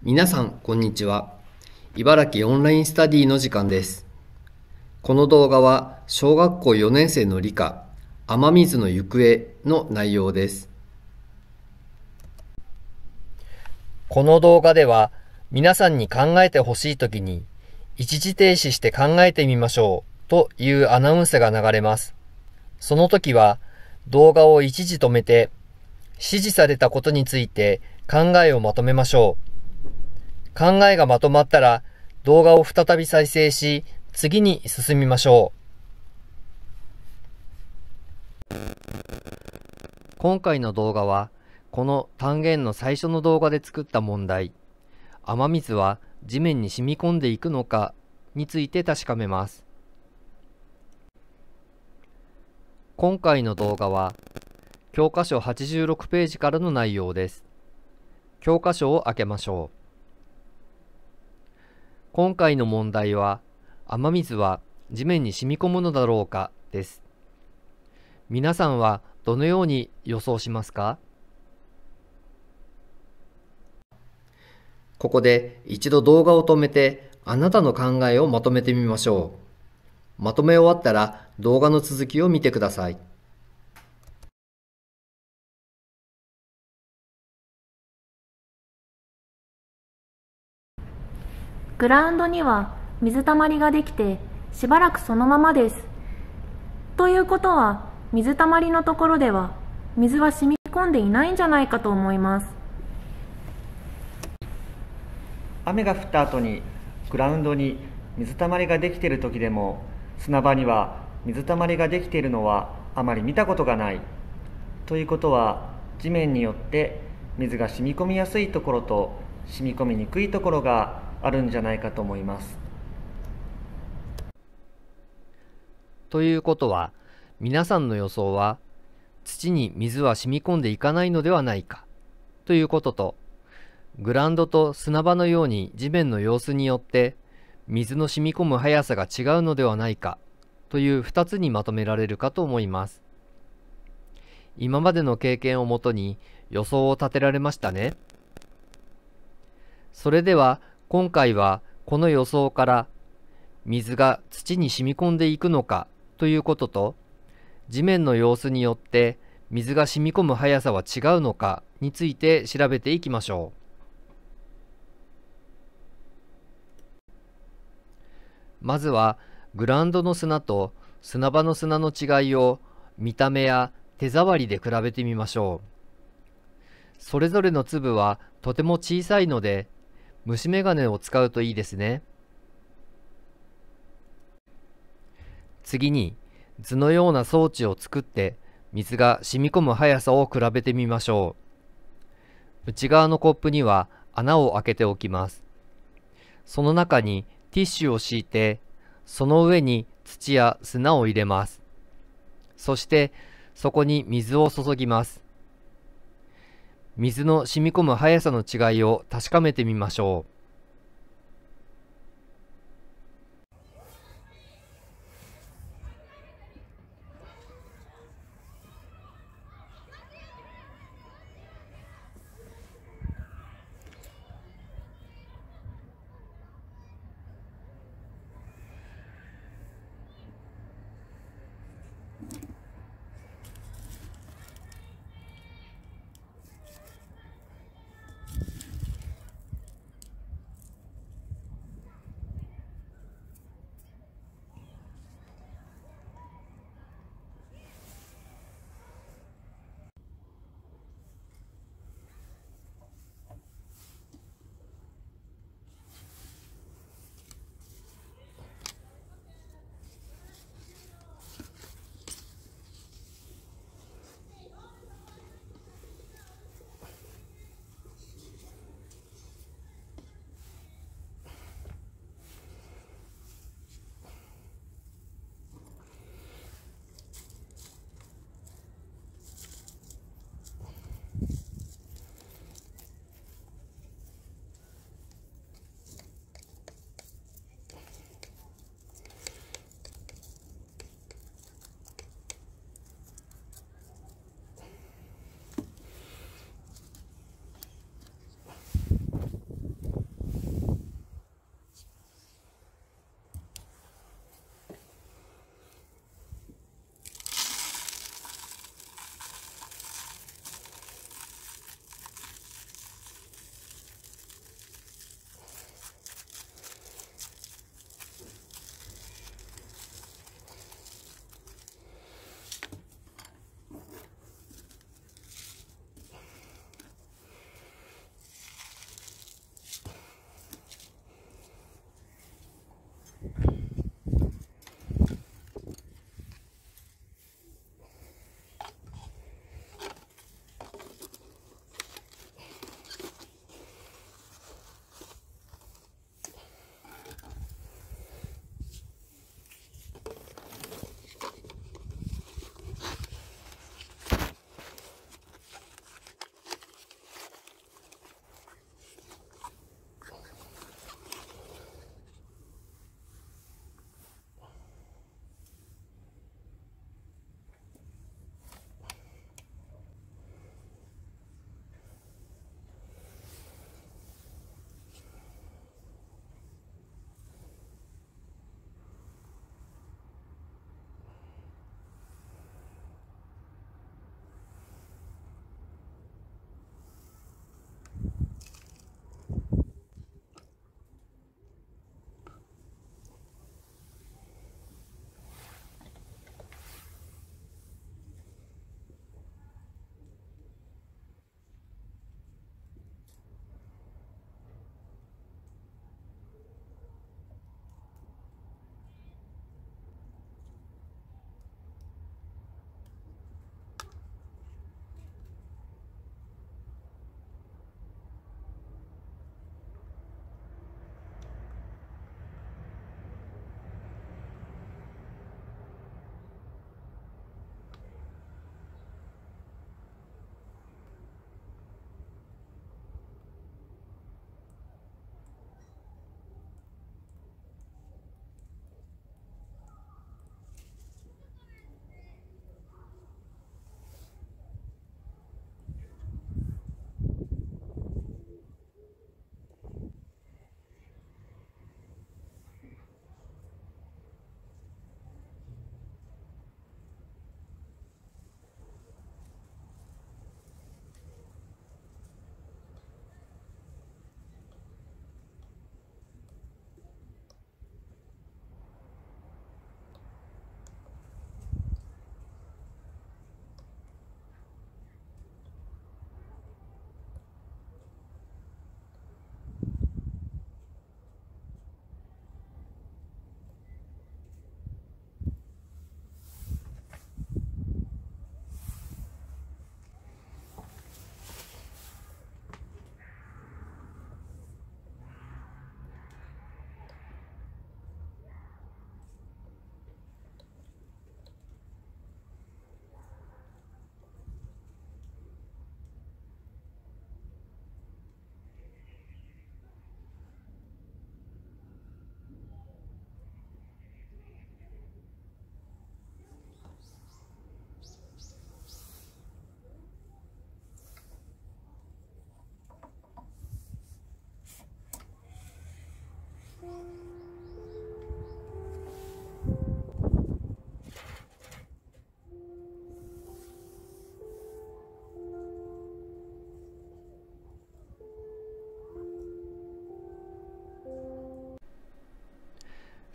皆さん、こんにちは。茨城オンラインスタディの時間です。この動画は、小学校4年生の理科、雨水の行方の内容です。この動画では、皆さんに考えてほしいときに、一時停止して考えてみましょうというアナウンスが流れます。その時は、動画を一時止めて、指示されたことについて考えをまとめましょう。考えがまとまったら動画を再び再生し、次に進みましょう。今回の動画は、この単元の最初の動画で作った問題、雨水は地面に染み込んでいくのかについて確かめます。今回の動画は、教科書86ページからの内容です。教科書を開けましょう。今回の問題は雨水は地面に染み込むのだろうかです皆さんはどのように予想しますかここで一度動画を止めてあなたの考えをまとめてみましょうまとめ終わったら動画の続きを見てくださいグラウンドには水たまりができてしばらくそのままですということは水たまりのところでは水は染み込んでいないんじゃないかと思います雨が降った後にグラウンドに水たまりができている時でも砂場には水たまりができているのはあまり見たことがないということは地面によって水が染み込みやすいところと染み込みにくいところがあるんじゃないかと思います。ということは皆さんの予想は土に水は染み込んでいかないのではないかということとグランドと砂場のように地面の様子によって水の染み込む速さが違うのではないかという2つにまとめられるかと思います今までの経験をもとに予想を立てられましたねそれでは今回はこの予想から水が土に染み込んでいくのかということと地面の様子によって水が染み込む速さは違うのかについて調べていきましょうまずはグラウンドの砂と砂場の砂の違いを見た目や手触りで比べてみましょうそれぞれの粒はとても小さいので虫眼鏡を使うといいですね。次に図のような装置を作って水が染み込む速さを比べてみましょう。内側のコップには穴を開けておきます。その中にティッシュを敷いてその上に土や砂を入れます。そしてそこに水を注ぎます。水の染み込む速さの違いを確かめてみましょう。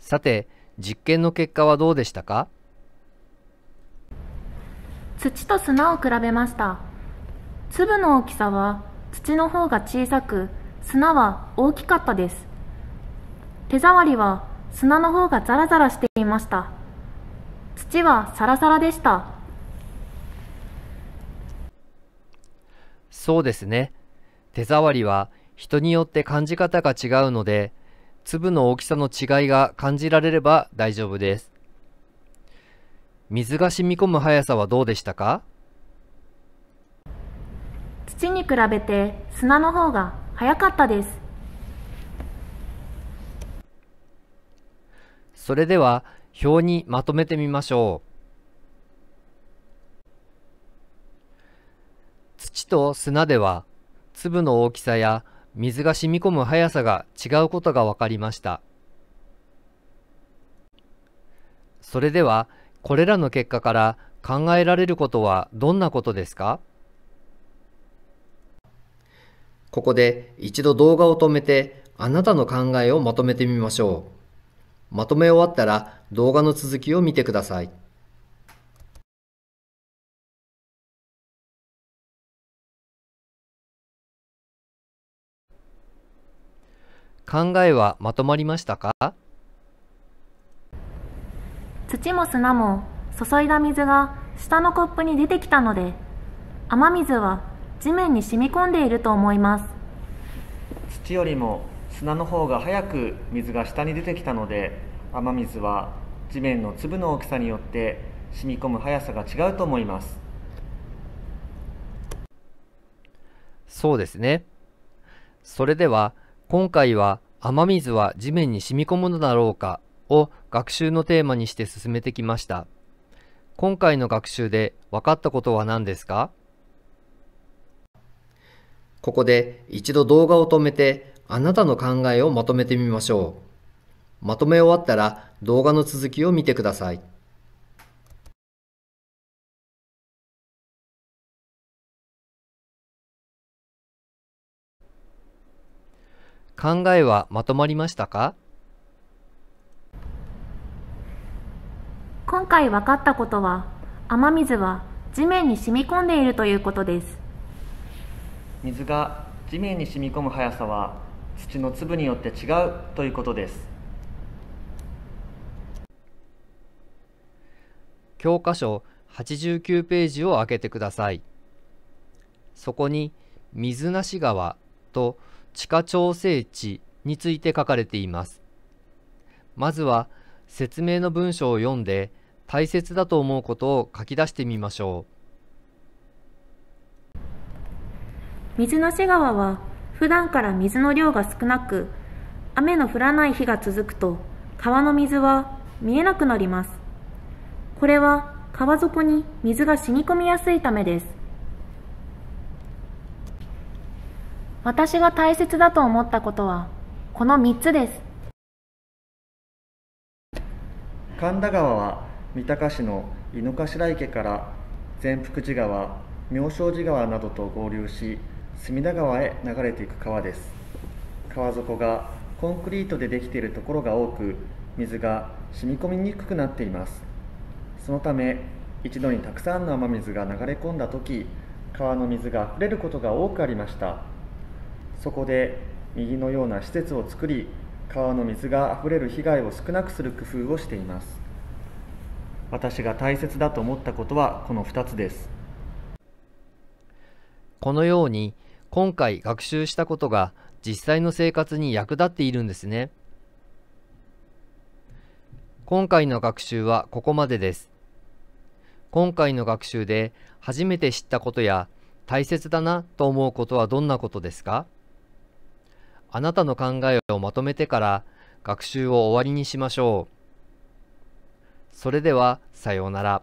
さて、実験の結果はどうでしたか土と砂を比べました。粒の大きさは土の方が小さく、砂は大きかったです。手触りは砂の方がザラザラしていました。土はサラサラでした。そうですね。手触りは人によって感じ方が違うので、粒の大きさの違いが感じられれば大丈夫です。水が染み込む速さはどうでしたか土に比べて砂の方が早かったです。それでは表にまとめてみましょう。土と砂では粒の大きさや水が染み込む速さが違うことが分かりました。それでは、これらの結果から考えられることはどんなことですかここで一度動画を止めてあなたの考えをまとめてみましょう。まとめ終わったら動画の続きを見てください。考えはまとまりましたか土も砂も注いだ水が下のコップに出てきたので雨水は地面に染み込んでいると思います土よりも砂の方が早く水が下に出てきたので雨水は地面の粒の大きさによって染み込む速さが違うと思いますそうですねそれでは今回は雨水は地面に染み込むのだろうかを学習のテーマにして進めてきました。今回の学習で分かったことは何ですかここで一度動画を止めてあなたの考えをまとめてみましょう。まとめ終わったら動画の続きを見てください。考えはまとまりましたか今回分かったことは雨水は地面に染み込んでいるということです水が地面に染み込む速さは土の粒によって違うということです教科書89ページを開けてくださいそこに水なし川と地下調整池について書かれています。まずは説明の文章を読んで大切だと思うことを書き出してみましょう。水の瀬川は普段から水の量が少なく雨の降らない日が続くと川の水は見えなくなります。これは川底に水が染み込みやすいためです。私が大切だと思ったことはこの3つです神田川は三鷹市の井の頭池から善福寺川妙正寺川などと合流し隅田川へ流れていく川です川底がコンクリートでできているところが多く水が染み込みにくくなっていますそのため一度にたくさんの雨水が流れ込んだ時川の水があふれることが多くありましたそこで右のような施設を作り川の水があふれる被害を少なくする工夫をしています私が大切だと思ったことはこの2つですこのように今回学習したことが実際の生活に役立っているんですね今回の学習はここまでです今回の学習で初めて知ったことや大切だなと思うことはどんなことですかあなたの考えをまとめてから学習を終わりにしましょう。それではさようなら。